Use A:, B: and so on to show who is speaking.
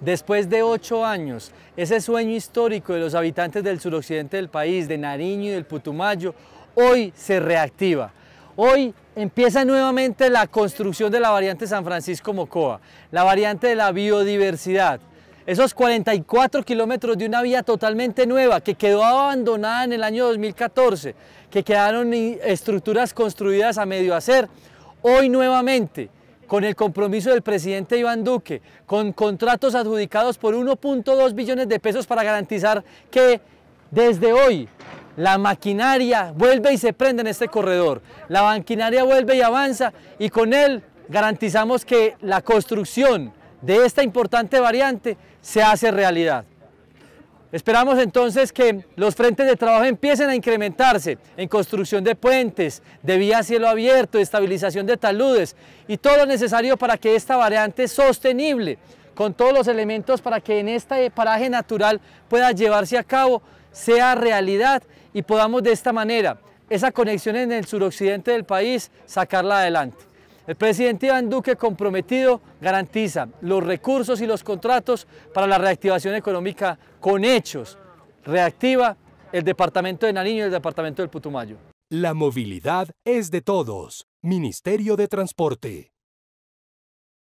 A: Después de ocho años, ese sueño histórico de los habitantes del suroccidente del país, de Nariño y del Putumayo, hoy se reactiva. Hoy empieza nuevamente la construcción de la variante San Francisco Mocoa, la variante de la biodiversidad. Esos 44 kilómetros de una vía totalmente nueva que quedó abandonada en el año 2014, que quedaron estructuras construidas a medio hacer, hoy nuevamente con el compromiso del presidente Iván Duque, con contratos adjudicados por 1.2 billones de pesos para garantizar que desde hoy la maquinaria vuelve y se prende en este corredor, la maquinaria vuelve y avanza y con él garantizamos que la construcción de esta importante variante se hace realidad. Esperamos entonces que los frentes de trabajo empiecen a incrementarse en construcción de puentes, de vía a cielo abierto, estabilización de taludes y todo lo necesario para que esta variante sostenible, con todos los elementos para que en este paraje natural pueda llevarse a cabo, sea realidad y podamos de esta manera esa conexión en el suroccidente del país sacarla adelante. El presidente Iván Duque comprometido garantiza los recursos y los contratos para la reactivación económica con hechos. Reactiva el departamento de Nariño y el departamento del Putumayo. La movilidad es de todos. Ministerio de Transporte.